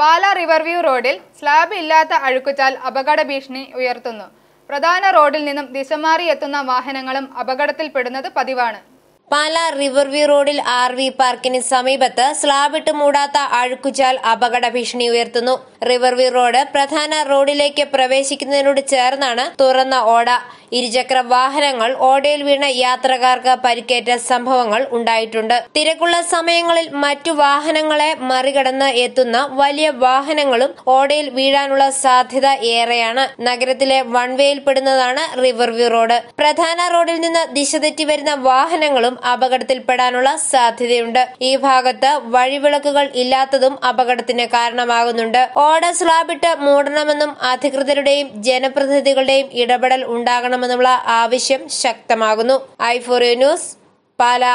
പാല river view റോഡിൽ slab ഇല്ലാത്ത അഴുക്കുചാൽ അപകട ഭീഷണി ഉയർത്തുന്നു പ്രധാന റോഡിൽ നിന്നും ദിശമാറി എത്തുന്ന വാഹനങ്ങളും അപകടത്തിൽപ്പെടുന്നത് പതിവാണ് പാല റിവർവ്യൂ റോഡിൽ ആർ വി പാർക്കിന് സമീപത്ത് സ്ലാബിട്ട് മൂടാത്ത അഴുക്കുചാൽ അപകട ഭീഷണി ഉയർത്തുന്നു റിവർവ്യൂ റോഡ് പ്രധാന റോഡിലേക്ക് പ്രവേശിക്കുന്നതിനോട് ചേർന്നാണ് തുറന്ന ഓട ഇരുചക്ര വാഹനങ്ങൾ ഓടയിൽ വീണ യാത്രക്കാർക്ക് പരിക്കേറ്റ സംഭവങ്ങൾ ഉണ്ടായിട്ടുണ്ട് തിരക്കുള്ള സമയങ്ങളിൽ മറ്റു വാഹനങ്ങളെ മറികടന്ന് എത്തുന്ന വലിയ വാഹനങ്ങളും ഓടയിൽ വീഴാനുള്ള സാധ്യത ഏറെയാണ് നഗരത്തിലെ വൺവേയിൽ പെടുന്നതാണ് റിവർവ്യൂ റോഡ് പ്രധാന റോഡിൽ നിന്ന് ദിശ തെറ്റി വരുന്ന വാഹനങ്ങളും അപകടത്തിൽപ്പെടാനുള്ള സാധ്യതയുണ്ട് ഈ ഭാഗത്ത് വഴിവിളക്കുകൾ ഇല്ലാത്തതും അപകടത്തിന് കാരണമാകുന്നുണ്ട് ഓട സ്ലാബിട്ട് മൂടണമെന്നും അധികൃതരുടെയും ജനപ്രതിനിധികളുടെയും ഇടപെടൽ ഉണ്ടാകണമെന്നും വേണമെന്നുള്ള ആവശ്യം ശക്തമാകുന്നു ഐ ഫോറിയോ ന്യൂസ് പാലാ